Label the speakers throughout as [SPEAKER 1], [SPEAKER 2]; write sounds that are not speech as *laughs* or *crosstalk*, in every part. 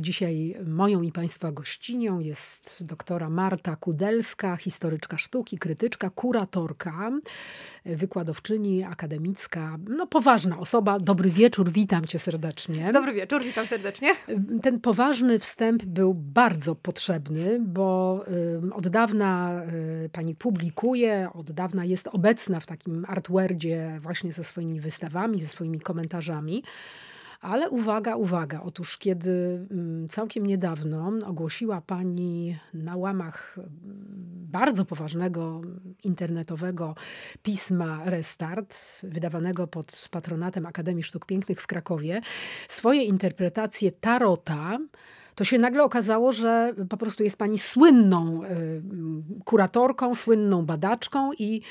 [SPEAKER 1] dzisiaj moją i Państwa gościnią jest doktora Marta Kudelska, historyczka sztuki, krytyczka, kuratorka, wykładowczyni akademicka, no poważna osoba. Dobry wieczór, witam Cię serdecznie.
[SPEAKER 2] Dobry wieczór, witam serdecznie.
[SPEAKER 1] Ten poważny wstęp był bardzo potrzebny, bo y, od dawna y, Pani publikuje, od dawna jest obecna w takim artwordzie właśnie ze swoimi wystawami, ze swoimi komentarzami. Ale uwaga, uwaga. Otóż kiedy mm, całkiem niedawno ogłosiła pani na łamach mm, bardzo poważnego internetowego pisma Restart, wydawanego pod patronatem Akademii Sztuk Pięknych w Krakowie, swoje interpretacje tarota, to się nagle okazało, że po prostu jest pani słynną y, mm, kuratorką, słynną badaczką i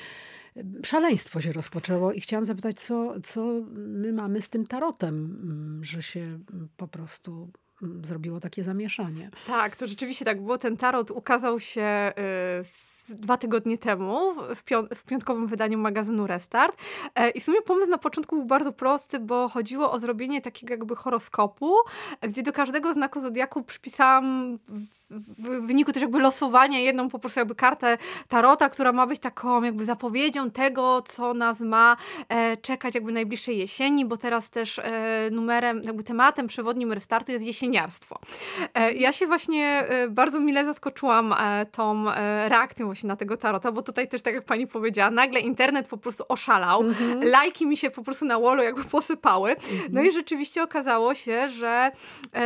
[SPEAKER 1] szaleństwo się rozpoczęło i chciałam zapytać, co, co my mamy z tym tarotem, mm, że się mm, po prostu mm, zrobiło takie zamieszanie.
[SPEAKER 2] Tak, to rzeczywiście tak było. Ten tarot ukazał się y, dwa tygodnie temu w, pią w, piątkowym wydaniu magazynu Restart. E, I w sumie pomysł na początku był bardzo prosty, bo chodziło o zrobienie takiego jakby horoskopu, gdzie do każdego znaku zodiaku przypisałam w wyniku też jakby losowania jedną po prostu jakby kartę tarota, która ma być taką jakby zapowiedzią tego, co nas ma e, czekać jakby najbliższej jesieni, bo teraz też e, numerem, jakby tematem przewodnim restartu jest jesieniarstwo. E, ja się właśnie e, bardzo mile zaskoczyłam e, tą e, reakcją właśnie na tego tarota, bo tutaj też tak jak pani powiedziała, nagle internet po prostu oszalał, mm -hmm. lajki mi się po prostu na wallu jakby posypały, mm -hmm. no mhm. i rzeczywiście okazało się, że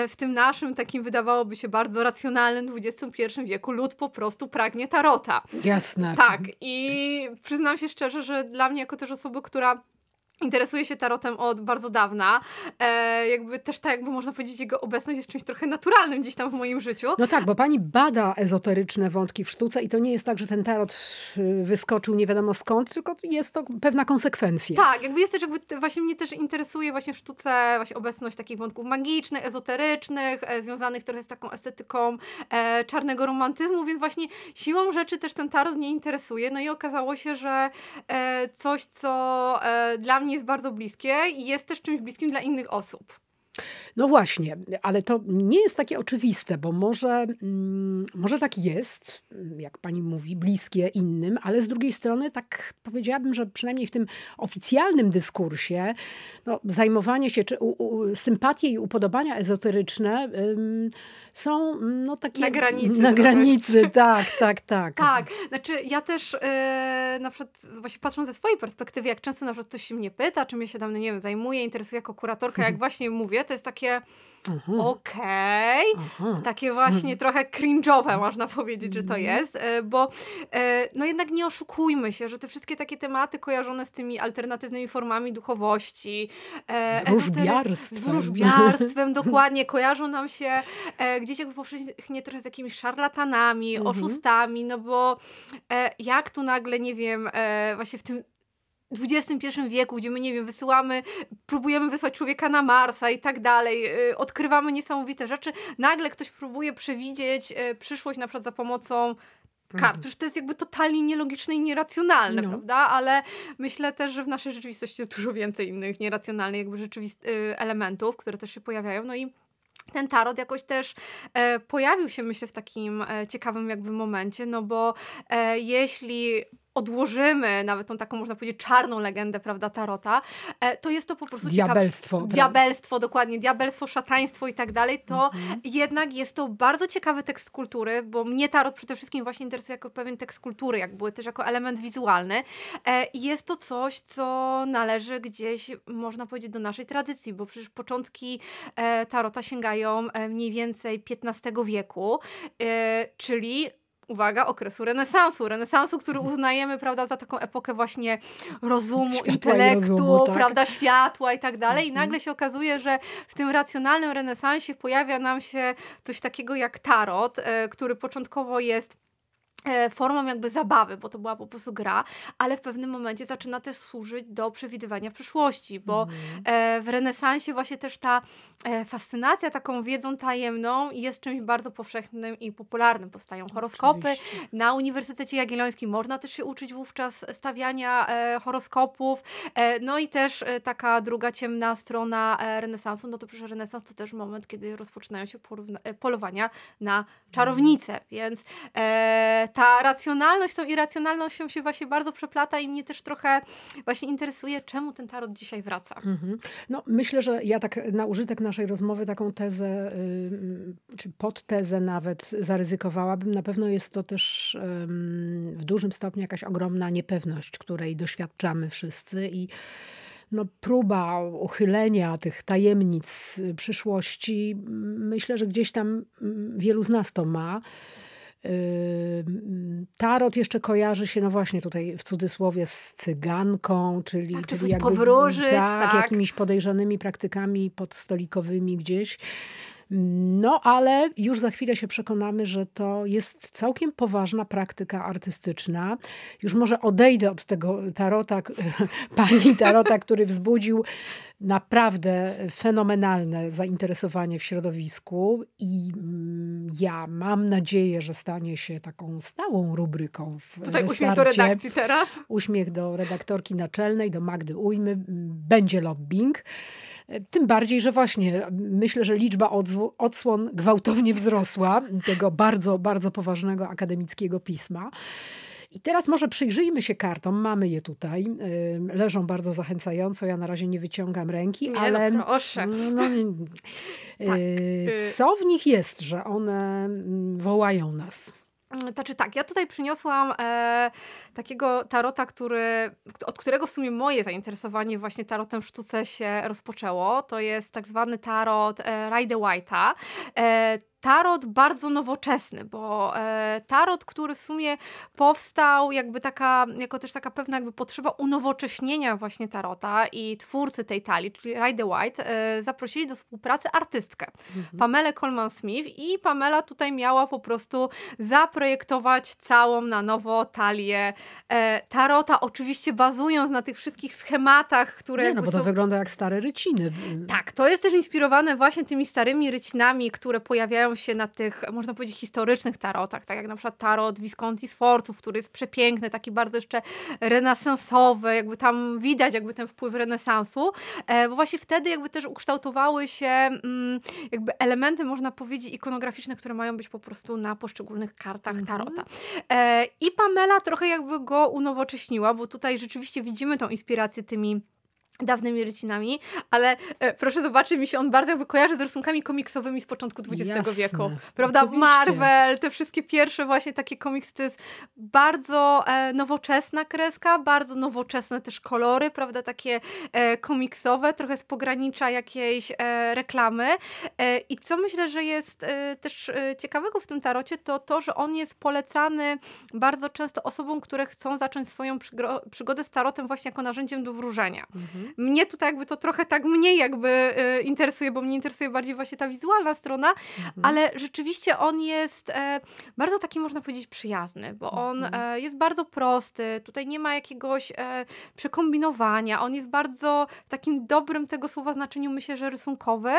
[SPEAKER 2] w tym naszym takim wydawałoby się bardzo racjonalnym normalnym XXI wieku lud po prostu pragnie tarota.
[SPEAKER 1] Jasne. Tak.
[SPEAKER 2] I przyznam się szczerze, że dla mnie jako też osoby, która interesuje się tarotem od bardzo dawna. E, jakby też tak, jakby można powiedzieć, jego obecność jest czymś trochę naturalnym gdzieś tam w moim życiu. No
[SPEAKER 1] tak, bo pani bada ezoteryczne wątki w sztuce i to nie jest tak, że ten tarot y, wyskoczył nie wiadomo skąd, tylko jest to pewna konsekwencja.
[SPEAKER 2] Tak, jakby jest też, jakby właśnie mnie też interesuje właśnie w sztuce właśnie obecność takich wątków magicznych, ezoterycznych, e, związanych trochę z taką estetyką e, czarnego romantyzmu, więc właśnie siłą rzeczy też ten tarot mnie interesuje. No i okazało się, że e, coś, co e, dla mnie jest bardzo bliskie i jest też czymś bliskim dla innych osób.
[SPEAKER 1] No właśnie, ale to nie jest takie oczywiste, bo może, mm, może tak jest, jak pani mówi, bliskie innym, ale z drugiej strony tak powiedziałabym, że przynajmniej w tym oficjalnym dyskursie no, zajmowanie się, czy u, u, sympatie i upodobania ezoteryczne ym, są mm, no, takie... Na granicy. Na no tak. granicy, tak, tak, tak.
[SPEAKER 2] *laughs* Tak, znaczy ja też yy, na przykład właśnie patrząc ze swojej perspektywy, jak często na przykład ktoś się mnie pyta, czym ja się tam, no nie wiem, zajmuję, interesuję jako kuratorka, jak *laughs* właśnie mówię, to jest takie mhm. okej, okay, mhm. takie właśnie mhm. trochę cringe'owe można powiedzieć, że to jest, e, bo e, no jednak nie oszukujmy się, że te wszystkie takie tematy kojarzone z tymi alternatywnymi formami duchowości, e, z wróżbiarstwem, z wróżbiarstwem *laughs* dokładnie, kojarzą nam się gdzieś jakby powszechnie trochę z jakimiś szarlatanami, oszustami, no bo jak tu nagle, nie wiem, właśnie w tym XXI wieku, gdzie my, nie wiem, wysyłamy, próbujemy wysłać człowieka na Marsa i tak dalej, y, odkrywamy niesamowite rzeczy, nagle ktoś próbuje przewidzieć y, przyszłość na przykład za pomocą kart. Mhm. Przecież to jest jakby totalnie nielogiczne i nieracjonalne, no. prawda? Ale myślę też, że w naszej rzeczywistości jest dużo więcej innych nieracjonalnych jakby rzeczywist- y, elementów, które też się pojawiają. No i ten tarot jakoś też e, pojawił się, myślę, w takim e, ciekawym jakby momencie, no bo e, jeśli odłożymy nawet tą taką, można powiedzieć, czarną legendę, prawda, Tarota, e, to jest to po prostu diabelstwo. Ciekawe, diabelstwo, dokładnie, diabelstwo, szataństwo i tak dalej, to mhm. jednak jest to bardzo ciekawy tekst kultury, bo mnie Tarot przede wszystkim właśnie interesuje jako pewien tekst kultury, jakby też jako element wizualny. E, jest to coś, co należy gdzieś, można powiedzieć, do naszej tradycji, bo przecież początki e, Tarota sięgają mniej więcej XV wieku, czyli uwaga, okresu renesansu. Renesansu, który mhm. uznajemy, prawda, za taką epokę właśnie rozumu, światła intelektu, rozumu, tak? prawda, światła i tak dalej. I mhm. nagle się okazuje, że w tym racjonalnym renesansie pojawia nam się coś takiego jak tarot, e, który początkowo jest E, formą jakby zabawy, bo to była po prostu gra, ale w pewnym momencie zaczyna też służyć do przewidywania przyszłości, bo mm. w renesansie właśnie też ta e, fascynacja taką wiedzą tajemną jest czymś bardzo powszechnym i popularnym. Powstają horoskopy. Oczywiście. Na Uniwersytecie Jagiellońskim można też się uczyć wówczas stawiania horoskopów. No i też taka druga ciemna strona renesansu, no to przecież renesans to też moment, kiedy rozpoczynają się polowania na mhm. czarownice, więc ta racjonalność z tą irracjonalnością się właśnie bardzo przeplata i mnie też trochę właśnie interesuje, czemu ten tarot dzisiaj wraca.
[SPEAKER 1] Mhm. No, myślę, że ja tak na użytek naszej rozmowy taką tezę, y, czy podtezę nawet zaryzykowałabym. Na pewno jest to też w dużym stopniu jakaś ogromna niepewność, której doświadczamy wszyscy i no, próba uchylenia tych tajemnic przyszłości, myślę, że gdzieś tam wielu z nas to ma. Tarot jeszcze kojarzy się, no właśnie tutaj w cudzysłowie, z cyganką, czyli, tak, czyli jakby, powróżyć, tak, tak, jakimiś podejrzanymi praktykami podstolikowymi gdzieś. No ale już za chwilę się przekonamy, że to jest całkiem poważna praktyka artystyczna. Już może odejdę od tego tarota, *laughs* pani tarota, który wzbudził naprawdę fenomenalne zainteresowanie w środowisku i mm, ja mam nadzieję, że stanie się taką stałą rubryką w Tutaj restarcie. uśmiech do redakcji teraz. Uśmiech do redaktorki naczelnej, do Magdy Ujmy. Będzie lobbying. Tym bardziej, że właśnie myślę, że liczba odsłon gwałtownie wzrosła tego bardzo, bardzo poważnego akademickiego pisma. I teraz może przyjrzyjmy się kartom. Mamy je tutaj. Leżą bardzo zachęcająco. Ja na razie nie wyciągam ręki, nie, no ale. No proszę. No, no
[SPEAKER 2] tak. Yy, y- co
[SPEAKER 1] w nich jest, że one mm, wołają nas?
[SPEAKER 2] Mm, znaczy tak, ja tutaj przyniosłam e, takiego tarota, który, od którego w sumie moje zainteresowanie właśnie tarotem w sztuce się rozpoczęło. To jest tak zwany tarot e, Rider White'a. E, tarot bardzo nowoczesny, bo e, tarot, który w sumie powstał jakby taka, jako też taka pewna jakby potrzeba unowocześnienia właśnie tarota i twórcy tej talii, czyli Rider White, e, zaprosili do współpracy artystkę, mhm. Pamelę Coleman-Smith i Pamela tutaj miała po prostu zaprojektować całą na nowo talię e, tarota, oczywiście bazując na tych wszystkich schematach, które... Nie, no bo to są... wygląda jak stare ryciny. Tak, to jest też inspirowane właśnie tymi starymi rycinami, które pojawiają się na tych, można powiedzieć, historycznych tarotach, tak jak na przykład tarot Visconti sforców który jest przepiękny, taki bardzo jeszcze renesansowy, jakby tam widać jakby ten wpływ renesansu, e, bo właśnie wtedy jakby też ukształtowały się mm, jakby elementy, można powiedzieć, ikonograficzne, które mają być po prostu na poszczególnych kartach mhm. tarota. E, I Pamela trochę jakby go unowocześniła, bo tutaj rzeczywiście widzimy tą inspirację tymi dawnymi rycinami, ale e, proszę zobaczyć, mi się on bardzo jakby kojarzy z rysunkami komiksowymi z początku XX Jasne, wieku. Prawda? Oczywiście. Marvel, te wszystkie pierwsze właśnie takie komiksy, to jest bardzo e, nowoczesna kreska, bardzo nowoczesne też kolory, prawda? Takie e, komiksowe, trochę z pogranicza jakiejś e, reklamy. E, I co myślę, że jest e, też ciekawego w tym tarocie, to to, że on jest polecany bardzo często osobom, które chcą zacząć swoją przygodę z tarotem właśnie jako narzędziem do wróżenia. Mhm. Mhm. Mnie tutaj jakby to trochę tak mniej jakby y, interesuje, bo mnie interesuje bardziej właśnie ta wizualna strona, mhm. ale rzeczywiście on jest e, bardzo taki, można powiedzieć, przyjazny, bo on mhm. E, jest bardzo prosty, tutaj nie ma jakiegoś e, przekombinowania, on jest bardzo w takim dobrym tego słowa znaczeniu, myślę, że rysunkowy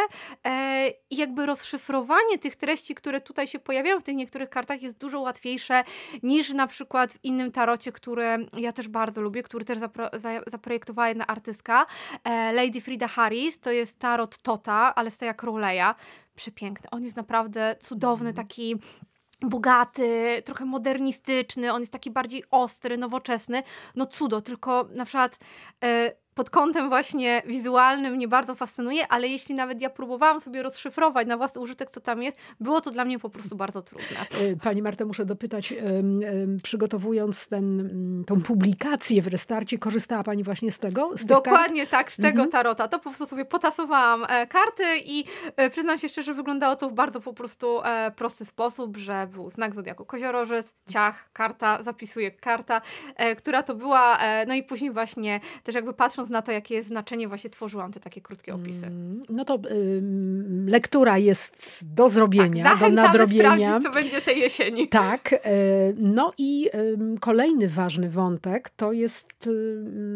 [SPEAKER 2] i jakby rozszyfrowanie tych treści, które tutaj się pojawiają w tych niektórych kartach jest dużo łatwiejsze niż na przykład w innym tarocie, które ja też bardzo lubię, który też zapro zaprojektowała jedna artystka, E, Lady Frida Harris to jest Tarot Tota, ale jak Króleja. Przepiękny. On jest naprawdę cudowny, mhm. taki bogaty, trochę modernistyczny, on jest taki bardziej ostry, nowoczesny. No cudo, tylko na przykład... E, pod kątem właśnie wizualnym mnie bardzo fascynuje, ale jeśli nawet ja próbowałam sobie rozszyfrować na własny użytek, co tam jest, było to dla mnie po prostu bardzo trudne.
[SPEAKER 1] E, pani Marta, muszę dopytać, przygotowując ten, tą publikację w restarcie, korzystała Pani właśnie z tego? Z Dokładnie tak, z tego mhm.
[SPEAKER 2] tarota. To po prostu sobie potasowałam e, karty i e, przyznam się szczerze, wyglądało to w bardzo po prostu prosty sposób, że był znak zodiaku koziorożec, ciach, karta, zapisuje karta, która to była, no i później właśnie też jakby patrząc patrząc na to, jakie znaczenie, właśnie tworzyłam te takie krótkie opisy. Mm,
[SPEAKER 1] no to y, lektura jest do zrobienia, tak, do nadrobienia. co
[SPEAKER 2] będzie tej jesieni.
[SPEAKER 1] Tak. Y, no i y, kolejny ważny wątek to jest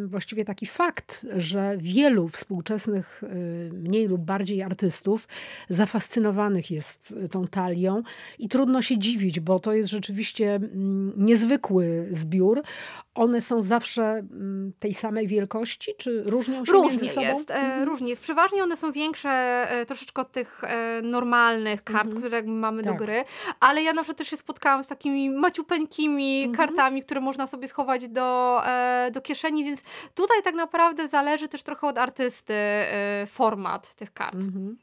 [SPEAKER 1] właściwie taki fakt, że wielu współczesnych, y, mniej lub bardziej artystów zafascynowanych jest y, tą talią i trudno się dziwić, bo to jest rzeczywiście niezwykły zbiór. One są zawsze tej samej wielkości, czy różnią się różnie między sobą? Jest, e,
[SPEAKER 2] mhm. Różnie jest. Przeważnie one są większe e, troszeczkę od tych e, normalnych kart, mhm. które mamy tak. do gry, ale ja na przykład też się spotkałam z takimi maciupeńkimi mhm. kartami, które można sobie schować do, do kieszeni, więc tutaj tak naprawdę zależy też trochę od artysty format tych kart. Mhm.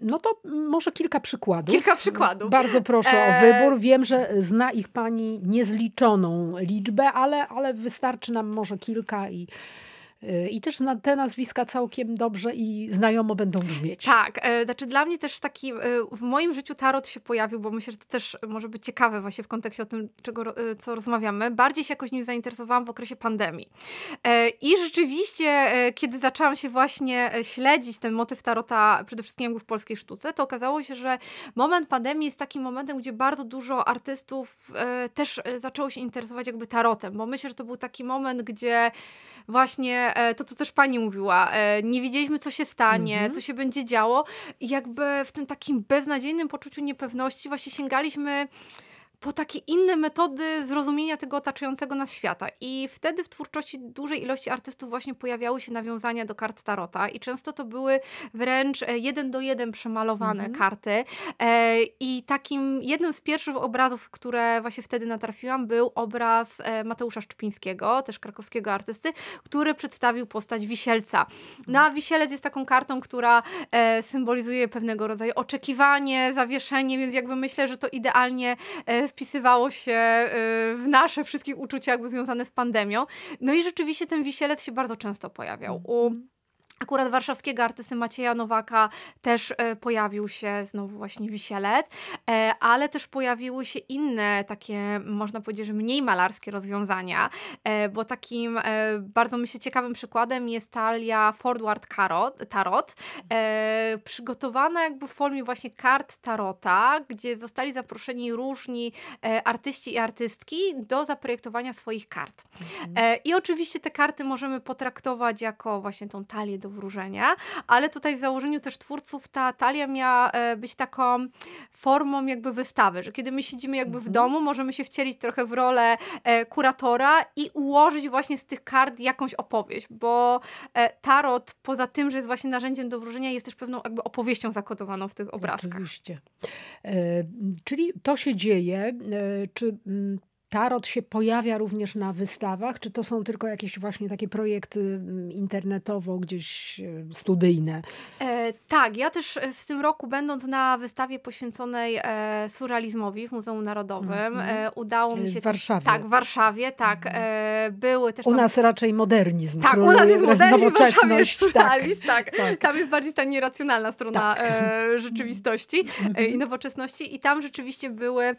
[SPEAKER 2] No to może kilka
[SPEAKER 1] przykładów. Kilka przykładów. Bardzo proszę o wybór. Wiem, że zna ich pani niezliczoną liczbę, ale, ale wystarczy nam może kilka i Y, I też te nazwiska całkiem dobrze i znajomo będą brzmieć.
[SPEAKER 2] Tak, e, znaczy dla mnie też taki, e, w moim życiu tarot się pojawił, bo myślę, że to też może być ciekawe właśnie w kontekście o tym, czego, e, co rozmawiamy. Bardziej się jakoś nim zainteresowałam w okresie pandemii. I rzeczywiście, kiedy zaczęłam się właśnie śledzić ten motyw tarota, przede wszystkim w polskiej sztuce, to okazało się, że moment pandemii jest takim momentem, gdzie bardzo dużo artystów też zaczęło się interesować jakby tarotem, bo myślę, że to był taki moment, gdzie właśnie E, to, co też pani mówiła, e, nie wiedzieliśmy, co się stanie, mhm. co się będzie działo i jakby w tym takim beznadziejnym poczuciu niepewności właśnie sięgaliśmy po takie inne metody zrozumienia tego otaczającego nas świata. I wtedy w twórczości dużej ilości artystów właśnie pojawiały się nawiązania do kart Tarota i często to były wręcz e, jeden do jeden przemalowane mm -hmm. karty. E, I takim jednym z pierwszych obrazów, które właśnie wtedy natrafiłam, był obraz e, Mateusza Szczypińskiego, też krakowskiego artysty, który przedstawił postać Wisielca. No a mhm. Wisielec jest taką kartą, która symbolizuje pewnego rodzaju oczekiwanie, zawieszenie, więc jakby myślę, że to idealnie wpisywało się y, w nasze wszystkie uczucia jakby związane z pandemią. No i rzeczywiście ten wisielec się bardzo często pojawiał u mhm. Akurat warszawskiego artysty Macieja Nowaka też e, pojawił się znowu właśnie Wisielec, e, ale też pojawiły się inne takie, można powiedzieć, że mniej malarskie rozwiązania, e, bo takim bardzo myślę ciekawym przykładem jest talia Forward Tarot, przygotowana jakby w formie właśnie kart tarota, gdzie zostali zaproszeni różni artyści i artystki do zaprojektowania swoich kart. Mhm. I oczywiście te karty możemy potraktować jako właśnie tą talię do do wróżenia, ale tutaj w założeniu też twórców ta talia miała e, być taką formą jakby wystawy, że kiedy my siedzimy jakby w mhm. domu, możemy się wcielić trochę w rolę e, kuratora i ułożyć właśnie z tych kart jakąś opowieść, bo e, tarot poza tym, że jest właśnie narzędziem do wróżenia, jest też pewną jakby opowieścią zakodowaną w tych obrazkach. Oczywiście.
[SPEAKER 1] E, czyli to się dzieje. E, czy mm, tarot się pojawia również na wystawach? Czy to są tylko jakieś właśnie takie projekty mm, internetowo, gdzieś e, studyjne?
[SPEAKER 2] E, tak, ja też e, w tym roku, będąc na wystawie poświęconej e, surrealizmowi w Muzeum Narodowym, mm -hmm. e, udało mi e, się... W Warszawie. tak, w Warszawie, tak. były też... Tam... U nas
[SPEAKER 1] raczej modernizm. Tak, u nas jest modernizm, w Warszawie jest tak,
[SPEAKER 2] surrealizm, tak, tak. tak. Tam jest bardziej ta nieracjonalna strona tak. rzeczywistości i nowoczesności i tam rzeczywiście były,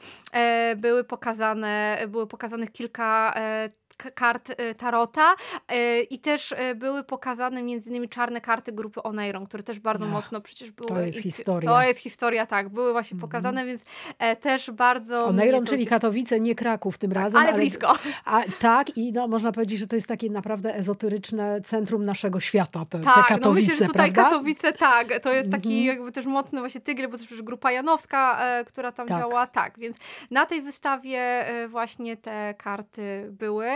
[SPEAKER 2] były pokazane były pokazanych kilka e, kart y, tarota y, i też y, były pokazane między innymi czarne karty grupy Oneiron, które też bardzo Ach, mocno przecież były. To jest historia. To jest historia, tak. Były właśnie mhm. pokazane, mm -hmm. więc e, też bardzo... Oneiron, czyli
[SPEAKER 1] Katowice, nie Kraków tym razem. Ale, ale blisko. A, tak i no, można powiedzieć, że to jest takie naprawdę ezoteryczne centrum naszego świata,
[SPEAKER 2] te, tak, te Katowice, no myślę, że tutaj prawda? Katowice, tak. To jest taki mm -hmm. jakby też mocny właśnie tygry, bo to przecież grupa Janowska, e, która tam tak. działa, tak. Więc na tej wystawie e, właśnie te karty były.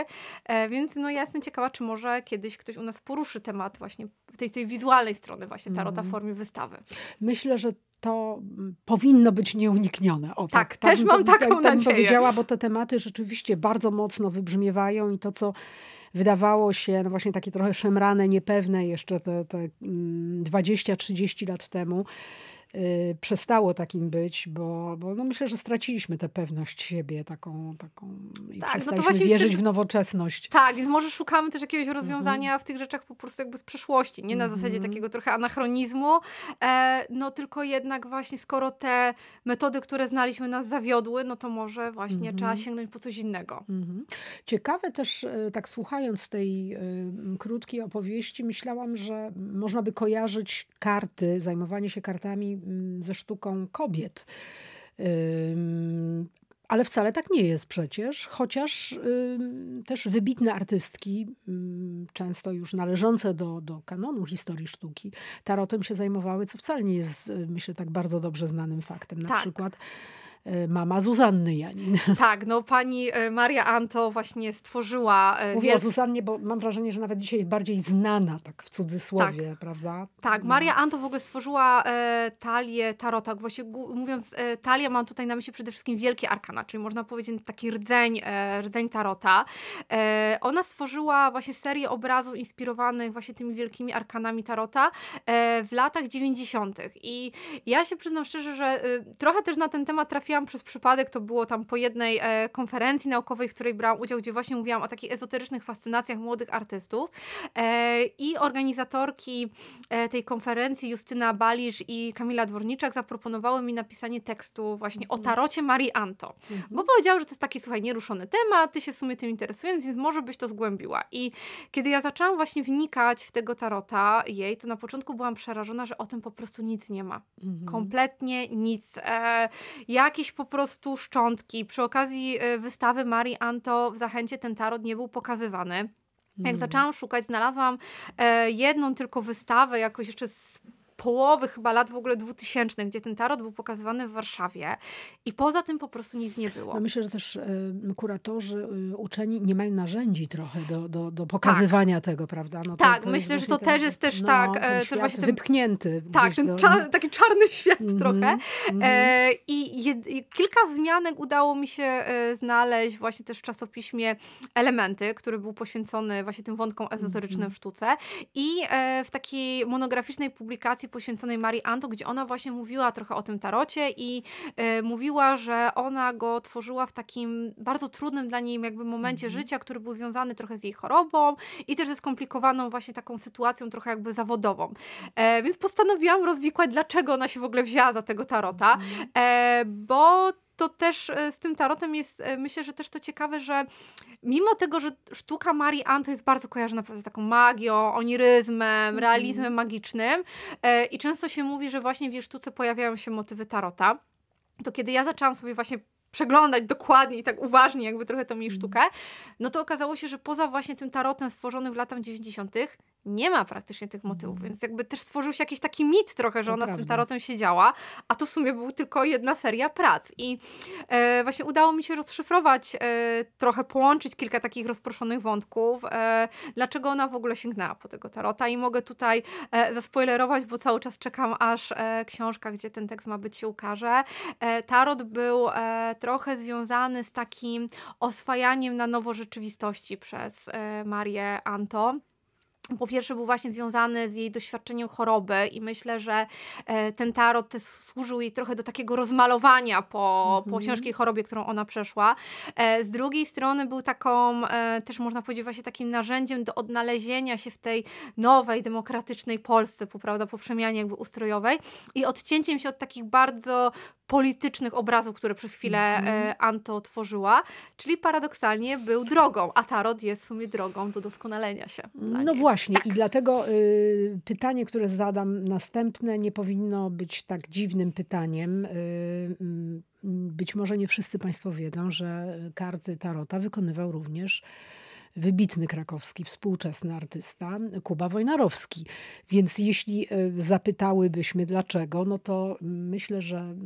[SPEAKER 2] E, więc no ja jestem ciekawa, czy może kiedyś ktoś u nas poruszy temat właśnie tej, tej wizualnej strony właśnie tarota w mhm. formie wystawy.
[SPEAKER 1] Myślę, że to mm, powinno być nieuniknione. O, tak, tak, tak też mam taką tak, nadzieję. powiedziała, bo te tematy rzeczywiście bardzo mocno wybrzmiewają i to, co wydawało się no właśnie takie trochę szemrane, niepewne jeszcze te, te 20-30 mm, lat temu, Y, przestało takim być, bo, bo no myślę, że straciliśmy tę pewność siebie taką, taką i tak, no przestaliśmy no wierzyć też, w nowoczesność.
[SPEAKER 2] Tak, więc może szukamy też jakiegoś mhm. rozwiązania mm -hmm. w tych rzeczach po prostu jakby z przeszłości, nie na mm -hmm. zasadzie mhm. takiego trochę anachronizmu, e, no tylko jednak właśnie skoro te metody, które znaliśmy nas zawiodły, no to może właśnie mm -hmm. trzeba sięgnąć po coś innego. Mhm.
[SPEAKER 1] Ciekawe też, e, tak słuchając tej y, krótkiej opowieści, myślałam, że można by kojarzyć karty, zajmowanie się kartami Mm, ze sztuką kobiet. Ale wcale tak nie jest przecież, chociaż też wybitne artystki, często już należące do, do kanonu historii sztuki, tarotem się zajmowały, co wcale nie jest, y, myślę, tak bardzo dobrze znanym faktem. Na tak. przykład E, mama Zuzanny Janin. *laughs*
[SPEAKER 2] Tak, no pani e, Maria Anto właśnie stworzyła... E, Mówię o Zuzannie,
[SPEAKER 1] bo mam wrażenie, że nawet dzisiaj jest bardziej znana, tak w cudzysłowie, tak. prawda? Tak, no. Maria
[SPEAKER 2] Anto w ogóle stworzyła e, talię tarota. Właśnie mówiąc e, talię, mam tutaj na myśli przede wszystkim wielkie arkana, czyli można powiedzieć no, taki rdzeń, e, rdzeń tarota. E, ona stworzyła właśnie serię obrazów inspirowanych właśnie tymi wielkimi arkanami tarota w latach 90. I ja się przyznam szczerze, że y, trochę też na ten temat trafiłam trafiłam przez przypadek, to było tam po jednej e, konferencji naukowej, w której brałam udział, gdzie właśnie mówiłam o takich ezoterycznych fascynacjach młodych artystów. E, I organizatorki e, tej konferencji, Justyna Balisz i Kamila Dworniczak, zaproponowały mi napisanie tekstu właśnie mhm. o tarocie Marii Anto. Mhm. Bo powiedział, że to jest taki, słuchaj, nieruszony temat, ty się w sumie tym interesujesz, więc może byś to zgłębiła. I kiedy ja zaczęłam właśnie wnikać w tego tarota jej, to na początku byłam przerażona, że o tym po prostu nic nie ma. Mhm. Kompletnie nic. E, jakieś po prostu szczątki. Przy okazji y, wystawy Marii Anto w Zachęcie ten tarot nie był pokazywany. Jak no. zaczęłam szukać, znalazłam e, jedną tylko wystawę, jakoś jeszcze z połowy chyba lat w ogóle 2000, gdzie ten tarot był pokazywany w Warszawie
[SPEAKER 1] i poza tym po prostu nic nie było. No myślę, że też kuratorzy, y, uczeni nie mają narzędzi trochę do, do, do pokazywania tak. tego, prawda? No tak, to myślę, że to ten, też jest też no, tak. E, ten też właśnie ten,
[SPEAKER 2] wypchnięty. Tak, ten do... czar, taki czarny *laughs* świat mm -hmm, trochę. e, mhm. I jed, kilka zmianek udało mi się e, znaleźć właśnie też w czasopiśmie Elementy, który był poświęcony właśnie tym wątkom mhm. ezoterycznym mm -hmm. w sztuce i e, w takiej monograficznej publikacji poświęconej Marii Anto, gdzie ona właśnie mówiła trochę o tym tarocie i e, mówiła, że ona go tworzyła w takim bardzo trudnym dla niej jakby momencie mhm. życia, który był związany trochę z jej chorobą i też ze skomplikowaną właśnie taką sytuacją trochę jakby zawodową. E, więc postanowiłam rozwikłać, dlaczego ona się w ogóle wzięła za tego tarota, mhm. e, bo to też e, z tym tarotem jest, e, myślę, że też to ciekawe, że mimo tego, że sztuka Marii Anto jest bardzo kojarzona z taką magią, oniryzmem, mhm. realizmem mm. magicznym e, i często się mówi, że właśnie w jej sztuce pojawiają się motywy tarota, to kiedy ja zaczęłam sobie właśnie przeglądać dokładnie i tak uważnie jakby trochę tą jej mhm. sztukę, no to okazało się, że poza właśnie tym tarotem stworzonym w latach 90 nie ma praktycznie tych motywów, mm. więc jakby też stworzył się jakiś taki mit trochę, że to ona prawda. z tym tarotem siedziała, a to w sumie była tylko jedna seria prac. I e, właśnie udało mi się rozszyfrować, e, trochę połączyć kilka takich rozproszonych wątków, e, dlaczego ona w ogóle sięgnęła po tego tarota i mogę tutaj e, zaspoilerować, bo cały czas czekam, aż e, książka, gdzie ten tekst ma być, się ukaże. E, tarot był e, trochę związany z takim oswajaniem na nowo rzeczywistości przez Marię Anto po pierwsze był właśnie związany z jej doświadczeniem choroby i myślę, że e, ten tarot służył jej trochę do takiego rozmalowania po, mm po mhm. ciężkiej chorobie, którą ona przeszła. E, z drugiej strony był taką, e, też można powiedzieć właśnie takim narzędziem do odnalezienia się w tej nowej, demokratycznej Polsce, prawda, po przemianie jakby ustrojowej i odcięciem się od takich bardzo politycznych obrazów, które przez chwilę mhm. e, Anto tworzyła, czyli paradoksalnie był drogą, a tarot jest w sumie drogą do doskonalenia się.
[SPEAKER 1] No właśnie tak. i dlatego y, pytanie, które zadam następne nie powinno być tak dziwnym pytaniem. Y, y, być może nie wszyscy Państwo wiedzą, że karty tarota wykonywał również wybitny krakowski, współczesny artysta Kuba Wojnarowski. Więc jeśli e, zapytałybyśmy dlaczego, no to myślę, że mm,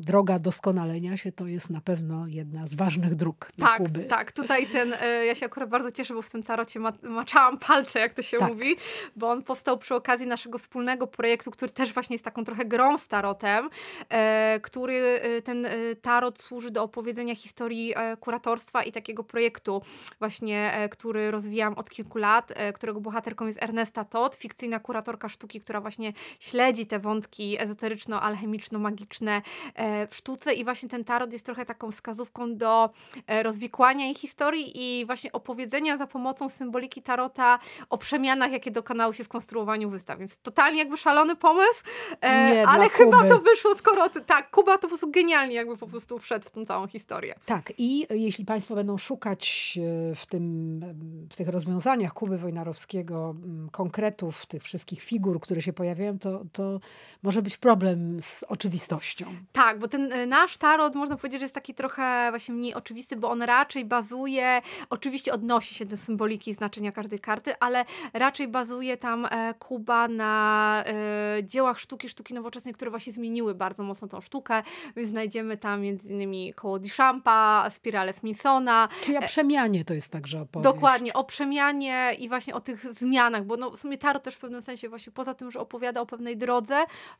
[SPEAKER 1] droga doskonalenia się to jest na pewno jedna z ważnych dróg
[SPEAKER 2] tak, Kuby. Tak, tutaj ten, e, ja się akurat bardzo cieszę, bo w tym tarocie maczałam palce, jak to się tak. mówi, bo on powstał przy okazji naszego wspólnego projektu, który też właśnie jest taką trochę grą z tarotem, e, który ten tarot służy do opowiedzenia historii kuratorstwa i takiego projektu właśnie który rozwijam od kilku lat, e, którego bohaterką jest Ernesta Todd, fikcyjna kuratorka sztuki, która właśnie śledzi te wątki ezoteryczno-alchemiczno-magiczne e, w sztuce i właśnie ten tarot jest trochę taką wskazówką do e, rozwikłania jej historii i właśnie opowiedzenia za pomocą symboliki tarota o przemianach, jakie dokonały się w konstruowaniu wystaw. Więc totalnie jakby szalony pomysł, Nie, ale chyba Kuby. to wyszło skoro... Tak, Kuba to po prostu genialnie jakby po prostu wszedł w tą całą historię.
[SPEAKER 1] Tak i jeśli Państwo będą szukać w tym w tych rozwiązaniach Kuby Wojnarowskiego, mm, konkretów, tych wszystkich figur, które się pojawiają, to, to może być problem z oczywistością.
[SPEAKER 2] Tak, bo ten y, nasz tarot, można powiedzieć, że jest taki trochę właśnie mniej oczywisty, bo on raczej bazuje, oczywiście odnosi się do symboliki i znaczenia każdej karty, ale raczej bazuje tam e, Kuba na e, dziełach sztuki, sztuki nowoczesnej, które właśnie zmieniły bardzo mocno tą sztukę, więc znajdziemy tam między innymi koło Duchampa, spirale Smithsona. Czy ja e, przemianie to
[SPEAKER 1] jest także opowieść. Dokładnie,
[SPEAKER 2] o przemianie i właśnie o tych zmianach, bo no, w sumie Taro też w pewnym sensie właśnie poza tym, że opowiada o pewnej drodze,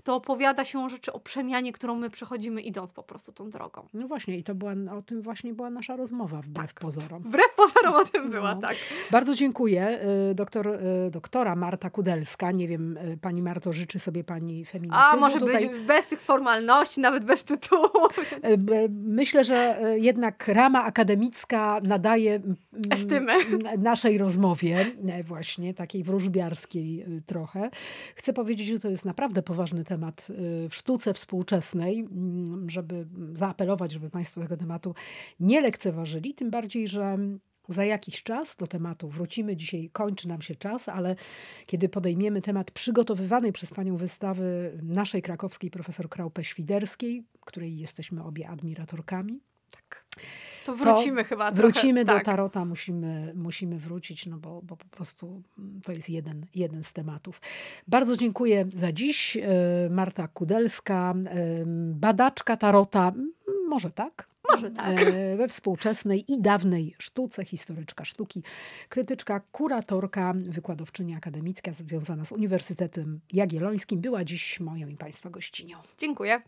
[SPEAKER 2] to opowiada się o rzeczy o przemianie, którą my przechodzimy idąc po prostu tą drogą.
[SPEAKER 1] No właśnie i to była, o tym właśnie była nasza rozmowa wbrew tak. pozorom. Wbrew
[SPEAKER 2] pozorom o tym była, no. tak.
[SPEAKER 1] Bardzo dziękuję. Y, doktor, y, doktora Marta Kudelska, nie wiem, y, pani Marto, życzy sobie pani feministy A może tutaj... być
[SPEAKER 2] bez tych formalności, nawet bez
[SPEAKER 1] tytułu. *laughs* Myślę, że jednak rama akademicka nadaje... Mm, Estymę Naszej rozmowie, e, właśnie takiej wróżbiarskiej e, trochę. Chcę powiedzieć, że to jest naprawdę poważny temat e, w sztuce współczesnej, mm, żeby zaapelować, żeby Państwo tego tematu nie lekceważyli, tym bardziej, że za jakiś czas do tematu wrócimy. Dzisiaj kończy nam się czas, ale kiedy podejmiemy temat przygotowywanej przez panią wystawy naszej krakowskiej profesor Kraupę-Świderskiej, której jesteśmy obie admiratorkami, tak.
[SPEAKER 2] To wrócimy to chyba. Trochę. Wrócimy tak. do tarota,
[SPEAKER 1] musimy, musimy wrócić, no bo, bo po prostu mm, to jest jeden, jeden z tematów. Bardzo dziękuję za dziś. Y, Marta Kudelska, y, badaczka tarota, mm, może tak? Może tak. Y, we współczesnej i dawnej sztuce, historyczka sztuki, krytyczka, kuratorka, wykładowczyni akademicka związana z Uniwersytetem Jagiellońskim była dziś moją i Państwa gościnią.
[SPEAKER 2] Dziękuję.